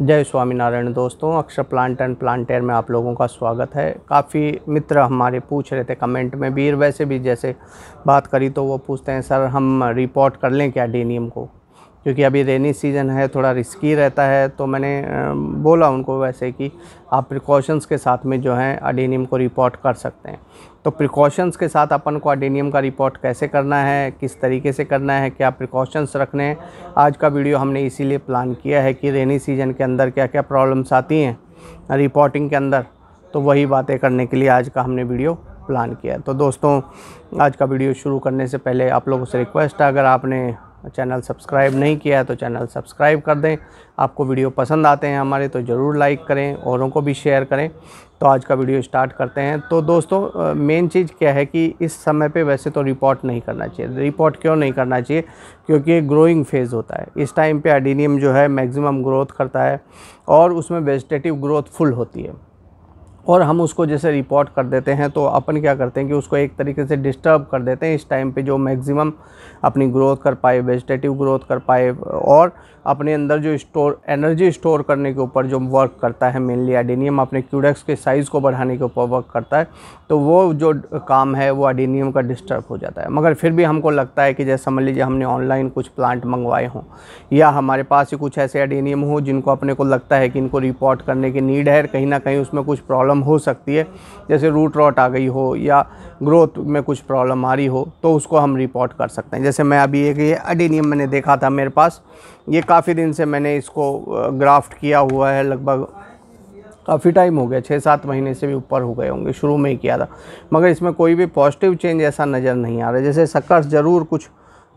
जय स्वामीनारायण दोस्तों अक्षर प्लांट एंड प्लांटेयर में आप लोगों का स्वागत है काफ़ी मित्र हमारे पूछ रहे थे कमेंट में वीर वैसे भी जैसे बात करी तो वो पूछते हैं सर हम रिपोर्ट कर लें क्या डेनियम को क्योंकि अभी रेनी सीज़न है थोड़ा रिस्की रहता है तो मैंने बोला उनको वैसे कि आप प्रिकॉशंस के साथ में जो है अडेनियम को रिपोर्ट कर सकते हैं तो प्रिकॉशंस के साथ अपन को अडेनियम का रिपोर्ट कैसे करना है किस तरीके से करना है क्या प्रिकॉशंस रखने हैं आज का वीडियो हमने इसीलिए प्लान किया है कि रेनी सीज़न के अंदर क्या क्या प्रॉब्लम्स आती हैं रिपोर्टिंग के अंदर तो वही बातें करने के लिए आज का हमने वीडियो प्लान किया तो दोस्तों आज का वीडियो शुरू करने से पहले आप लोगों से रिक्वेस्ट है अगर आपने चैनल सब्सक्राइब नहीं किया है तो चैनल सब्सक्राइब कर दें आपको वीडियो पसंद आते हैं हमारे तो ज़रूर लाइक करें औरों को भी शेयर करें तो आज का वीडियो स्टार्ट करते हैं तो दोस्तों मेन चीज़ क्या है कि इस समय पे वैसे तो रिपोर्ट नहीं करना चाहिए रिपोर्ट क्यों नहीं करना चाहिए क्योंकि ग्रोइंग फेज़ होता है इस टाइम पे एडिनियम जो है मैक्सिमम ग्रोथ करता है और उसमें वेजिटेटिव ग्रोथ फुल होती है और हम उसको जैसे रिपोर्ट कर देते हैं तो अपन क्या करते हैं कि उसको एक तरीके से डिस्टर्ब कर देते हैं इस टाइम पे जो मैक्सिमम अपनी ग्रोथ कर पाए वेजिटेटिव ग्रोथ कर पाए और अपने अंदर जो स्टोर एनर्जी स्टोर करने के ऊपर जो वर्क करता है मेनली एडीनियम अपने क्यूडेक्स के साइज़ को बढ़ाने के ऊपर वर्क करता है तो वो जो काम है वो एडीनियम का डिस्टर्ब हो जाता है मगर फिर भी हमको लगता है कि जैसे समझ लीजिए हमने ऑनलाइन कुछ प्लांट मंगवाए हों या हमारे पास ही कुछ ऐसे एडीनियम हों जिनको अपने को लगता है कि इनको रिपोर्ट करने की नीड है कहीं ना कहीं उसमें कुछ प्रॉब्लम प्रॉब्लम हो सकती है जैसे रूट रॉट आ गई हो या ग्रोथ में कुछ प्रॉब्लम आ रही हो तो उसको हम रिपोर्ट कर सकते हैं जैसे मैं अभी एक ये अडीनियम मैंने देखा था मेरे पास ये काफ़ी दिन से मैंने इसको ग्राफ्ट किया हुआ है लगभग काफ़ी टाइम हो गया छः सात महीने से भी ऊपर हो गए होंगे शुरू में ही किया था मगर इसमें कोई भी पॉजिटिव चेंज ऐसा नज़र नहीं आ रहा जैसे सक्कर ज़रूर कुछ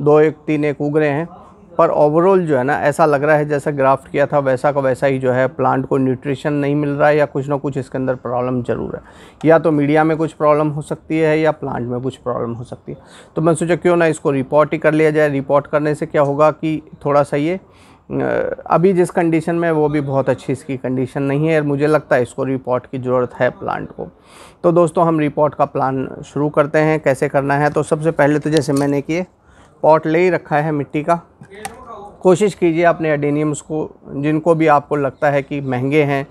दो एक तीन एक उगरे हैं पर ओवरऑल जो है ना ऐसा लग रहा है जैसा ग्राफ्ट किया था वैसा का वैसा ही जो है प्लांट को न्यूट्रिशन नहीं मिल रहा है या कुछ ना कुछ इसके अंदर प्रॉब्लम ज़रूर है या तो मीडिया में कुछ प्रॉब्लम हो सकती है या प्लांट में कुछ प्रॉब्लम हो सकती है तो मैंने सोचा क्यों ना इसको रिपोर्ट ही कर लिया जाए रिपोर्ट करने से क्या होगा कि थोड़ा सा ये अभी जिस कंडीशन में वो भी बहुत अच्छी इसकी कंडीशन नहीं है और मुझे लगता है इसको रिपोर्ट की ज़रूरत है प्लांट को तो दोस्तों हम रिपोर्ट का प्लान शुरू करते हैं कैसे करना है तो सबसे पहले तो जैसे मैंने किए पॉट ले ही रखा है मिट्टी का कोशिश कीजिए अपने एडेनियम्स को जिनको भी आपको लगता है कि महंगे हैं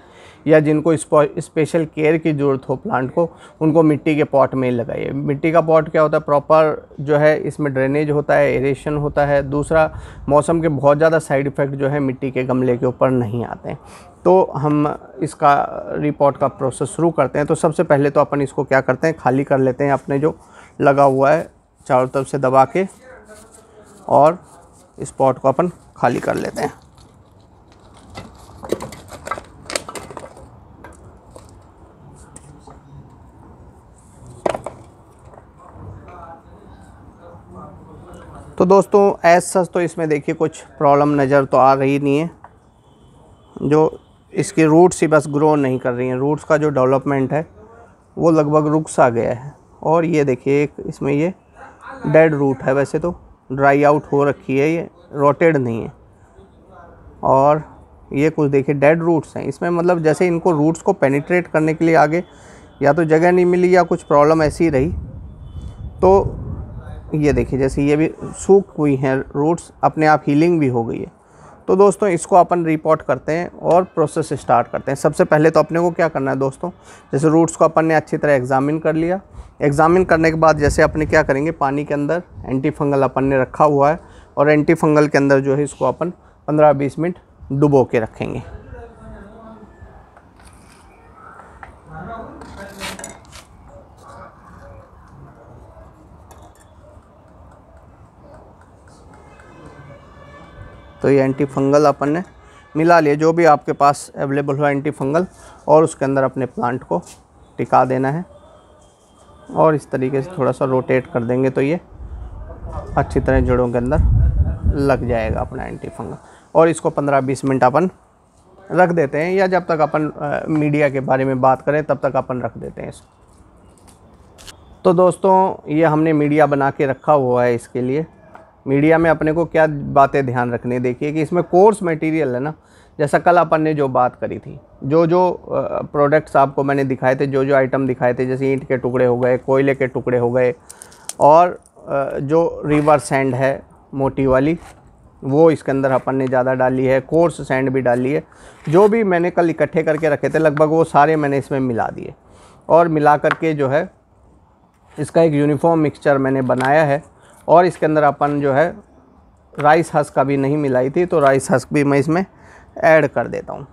या जिनको स्पेशल केयर की ज़रूरत हो प्लांट को उनको मिट्टी के पॉट में लगाइए मिट्टी का पॉट क्या होता है प्रॉपर जो है इसमें ड्रेनेज होता है एरेशन होता है दूसरा मौसम के बहुत ज़्यादा साइड इफ़ेक्ट जो है मिट्टी के गमले के ऊपर नहीं आते तो हम इसका रिपोर्ट का प्रोसेस शुरू करते हैं तो सबसे पहले तो अपन इसको क्या करते हैं खाली कर लेते हैं अपने जो लगा हुआ है चारों तरफ से दबा के और इस पॉट को अपन खाली कर लेते हैं तो दोस्तों ऐसा तो इसमें देखिए कुछ प्रॉब्लम नज़र तो आ रही नहीं है जो इसकी रूट्स ही बस ग्रो नहीं कर रही हैं रूट्स का जो डेवलपमेंट है वो लगभग रुक सा गया है और ये देखिए एक इसमें ये डेड रूट है वैसे तो ड्राई आउट हो रखी है ये रोटेड नहीं है और ये कुछ देखिए डेड रूट्स हैं इसमें मतलब जैसे इनको रूट्स को पेनिट्रेट करने के लिए आगे या तो जगह नहीं मिली या कुछ प्रॉब्लम ऐसी रही तो ये देखिए जैसे ये भी सूख हुई हैं रूट्स अपने आप हीलिंग भी हो गई है तो दोस्तों इसको अपन रिपोर्ट करते हैं और प्रोसेस स्टार्ट करते हैं सबसे पहले तो अपने को क्या करना है दोस्तों जैसे रूट्स को अपन ने अच्छी तरह एग्जामिन कर लिया एग्जामिन करने के बाद जैसे अपने क्या करेंगे पानी के अंदर एंटी फंगल अपन ने रखा हुआ है और एंटी फंगल के अंदर जो है इसको अपन पंद्रह बीस मिनट डुबो के रखेंगे तो ये एंटी फंगल अपन ने मिला लिए जो भी आपके पास अवेलेबल हो एंटी फंगल और उसके अंदर अपने प्लांट को टिका देना है और इस तरीके से थोड़ा सा रोटेट कर देंगे तो ये अच्छी तरह जड़ों के अंदर लग जाएगा अपना एंटी फंगल और इसको 15-20 मिनट अपन रख देते हैं या जब तक अपन मीडिया के बारे में बात करें तब तक अपन रख देते हैं इसको तो दोस्तों ये हमने मीडिया बना के रखा हुआ है इसके लिए मीडिया में अपने को क्या बातें ध्यान रखने देखिए कि इसमें कोर्स मटेरियल है ना जैसा कल अपन ने जो बात करी थी जो जो प्रोडक्ट्स आपको मैंने दिखाए थे जो जो आइटम दिखाए थे जैसे ईंट के टुकड़े हो गए कोयले के टुकड़े हो गए और जो रिवर सैंड है मोटी वाली वो इसके अंदर अपन ने ज़्यादा डाली है कोर्स सैंड भी डाली है जो भी मैंने कल इकट्ठे करके रखे थे लगभग वो सारे मैंने इसमें मिला दिए और मिला करके जो है इसका एक यूनिफॉर्म मिक्सचर मैंने बनाया है और इसके अंदर अपन जो है राइस हस्क अभी नहीं मिलाई थी तो राइस हस्क भी मैं इसमें ऐड कर देता हूँ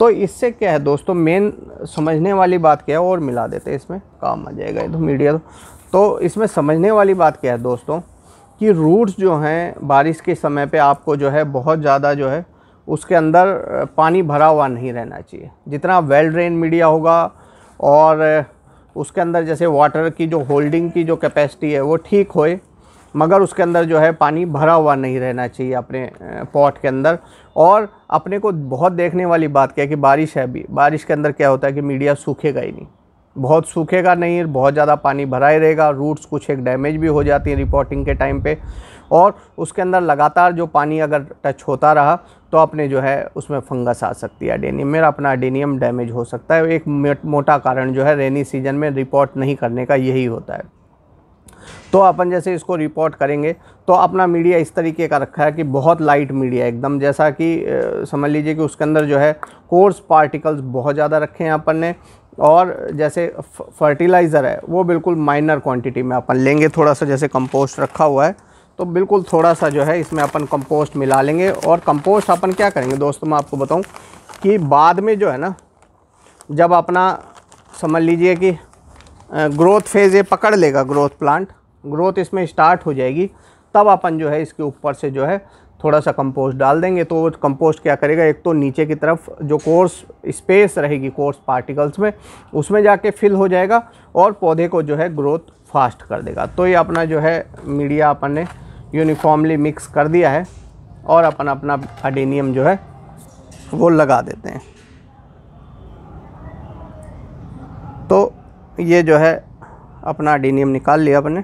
तो इससे क्या है दोस्तों मेन समझने वाली बात क्या है और मिला देते हैं इसमें काम आ जाएगा ये तो मीडिया तो।, तो इसमें समझने वाली बात क्या है दोस्तों कि रूट्स जो हैं बारिश के समय पे आपको जो है बहुत ज़्यादा जो है उसके अंदर पानी भरा हुआ नहीं रहना चाहिए जितना वेल ड्रेन मीडिया होगा और उसके अंदर जैसे वाटर की जो होल्डिंग की जो कैपेसिटी है वो ठीक होए मगर उसके अंदर जो है पानी भरा हुआ नहीं रहना चाहिए अपने पॉट के अंदर और अपने को बहुत देखने वाली बात क्या है कि बारिश है अभी बारिश के अंदर क्या होता है कि मीडिया सूखेगा ही नहीं बहुत सूखेगा नहीं बहुत ज़्यादा पानी भरा ही रहेगा रूट्स कुछ एक डैमेज भी हो जाती है रिपोर्टिंग के टाइम पे और उसके अंदर लगातार जो पानी अगर टच होता रहा तो अपने जो है उसमें फंगस आ सकती है एडेनियम मेरा अपना एडेनियम डैमेज हो सकता है एक मोटा कारण जो है रेनी सीजन में रिपोर्ट नहीं करने का यही होता है तो अपन जैसे इसको रिपोर्ट करेंगे तो अपना मीडिया इस तरीके का रखा है कि बहुत लाइट मीडिया एकदम जैसा कि समझ लीजिए कि उसके अंदर जो है कोर्स पार्टिकल्स बहुत ज़्यादा रखे हैं अपन ने और जैसे फर्टिलाइज़र है वो बिल्कुल माइनर क्वांटिटी में अपन लेंगे थोड़ा सा जैसे कंपोस्ट रखा हुआ है तो बिल्कुल थोड़ा सा जो है इसमें अपन कंपोस्ट मिला लेंगे और कंपोस्ट अपन क्या करेंगे दोस्तों मैं आपको बताऊं कि बाद में जो है ना जब अपना समझ लीजिए कि ग्रोथ फेज़ ये पकड़ लेगा ग्रोथ प्लांट ग्रोथ इसमें स्टार्ट हो जाएगी तब अपन जो है इसके ऊपर से जो है थोड़ा सा कंपोस्ट डाल देंगे तो कंपोस्ट क्या करेगा एक तो नीचे की तरफ जो कोर्स स्पेस रहेगी कोर्स पार्टिकल्स में उसमें जाके फिल हो जाएगा और पौधे को जो है ग्रोथ फास्ट कर देगा तो ये अपना जो है मीडिया अपन ने यूनिफॉर्मली मिक्स कर दिया है और अपन अपना अडेनियम जो है वो लगा देते हैं ये जो है अपना डीनियम निकाल लिया अपने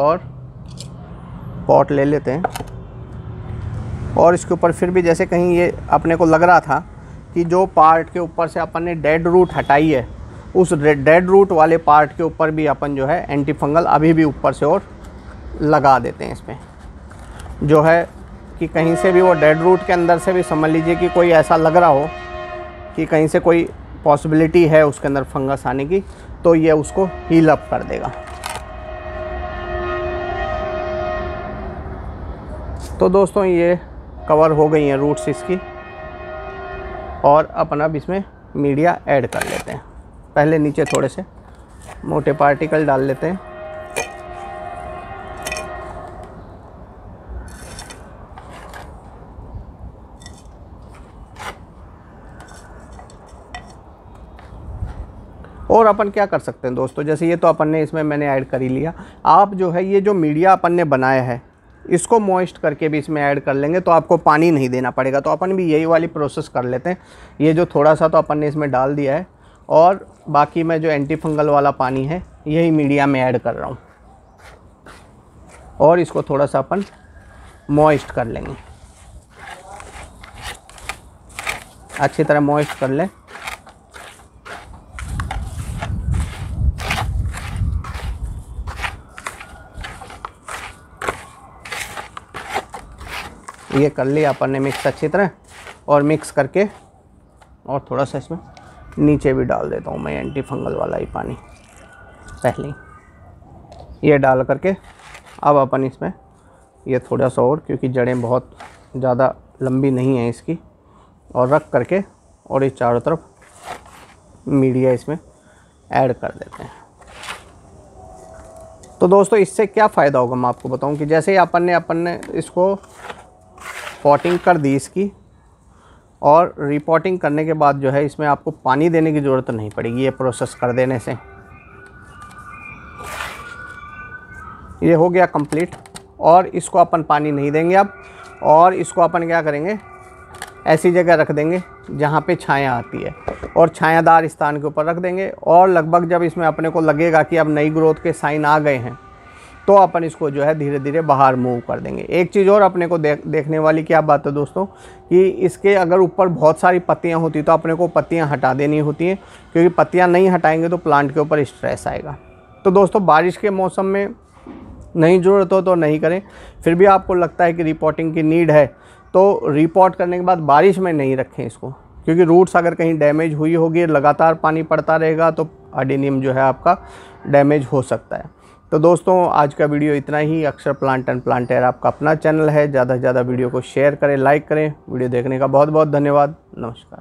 और पॉट ले लेते हैं और इसके ऊपर फिर भी जैसे कहीं ये अपने को लग रहा था कि जो पार्ट के ऊपर से अपन ने डेड रूट हटाई है उस डेड रूट वाले पार्ट के ऊपर भी अपन जो है एंटी फंगल अभी भी ऊपर से और लगा देते हैं इसमें जो है कि कहीं से भी वो डेड रूट के अंदर से भी समझ लीजिए कि कोई ऐसा लग रहा हो कि कहीं से कोई पॉसिबिलिटी है उसके अंदर फंगस आने की तो ये उसको हील अप कर देगा तो दोस्तों ये कवर हो गई हैं रूट्स इसकी और अपन अब इसमें मीडिया ऐड कर लेते हैं पहले नीचे थोड़े से मोटे पार्टिकल डाल लेते हैं और अपन क्या कर सकते हैं दोस्तों जैसे ये तो अपन ने इसमें मैंने ऐड कर ही लिया आप जो है ये जो मीडिया अपन ने बनाया है इसको मॉइस्ट करके भी इसमें ऐड कर लेंगे तो आपको पानी नहीं देना पड़ेगा तो अपन भी यही वाली प्रोसेस कर लेते हैं ये जो थोड़ा सा तो अपन ने इसमें डाल दिया है और बाकी मैं जो एंटी फंगल वाला पानी है यही मीडिया में ऐड कर रहा हूँ और इसको थोड़ा सा अपन मॉइस्ट कर लेंगे अच्छी तरह मॉइस्ट कर लें ये कर लिया अपन ने मिक्स अच्छी तरह और मिक्स करके और थोड़ा सा इसमें नीचे भी डाल देता हूँ मैं एंटी फंगल वाला ही पानी पहले ये डाल करके अब अपन इसमें ये थोड़ा सा और क्योंकि जड़ें बहुत ज़्यादा लंबी नहीं है इसकी और रख करके और ये चारों तरफ मीडिया इसमें ऐड कर देते हैं तो दोस्तों इससे क्या फ़ायदा होगा मैं आपको बताऊं कि जैसे ही अपन ने अपन ने इसको पॉटिंग कर दी इसकी और रिपोर्टिंग करने के बाद जो है इसमें आपको पानी देने की ज़रूरत नहीं पड़ेगी ये प्रोसेस कर देने से ये हो गया कंप्लीट और इसको अपन पानी नहीं देंगे अब और इसको अपन क्या करेंगे ऐसी जगह रख देंगे जहाँ पे छाया आती है और छायादार स्थान के ऊपर रख देंगे और लगभग जब इसमें अपने को लगेगा कि अब नई ग्रोथ के साइन आ गए हैं तो अपन इसको जो है धीरे धीरे बाहर मूव कर देंगे एक चीज़ और अपने को देख देखने वाली क्या बात है दोस्तों कि इसके अगर ऊपर बहुत सारी पत्तियाँ होती तो अपने को पत्तियाँ हटा देनी होती हैं क्योंकि पत्तियाँ नहीं हटाएंगे तो प्लांट के ऊपर स्ट्रेस आएगा तो दोस्तों बारिश के मौसम में नहीं ज़रूरत हो तो नहीं करें फिर भी आपको लगता है कि रिपोर्टिंग की नीड है तो रिपोर्ट करने के बाद बारिश में नहीं रखें इसको क्योंकि रूट्स अगर कहीं डैमेज हुई होगी लगातार पानी पड़ता रहेगा तो अडीनियम जो है आपका डैमेज हो सकता है तो दोस्तों आज का वीडियो इतना ही अक्षर प्लांट एंड प्लांटेयर आपका अपना चैनल है ज़्यादा से ज़्यादा वीडियो को शेयर करें लाइक करें वीडियो देखने का बहुत बहुत धन्यवाद नमस्कार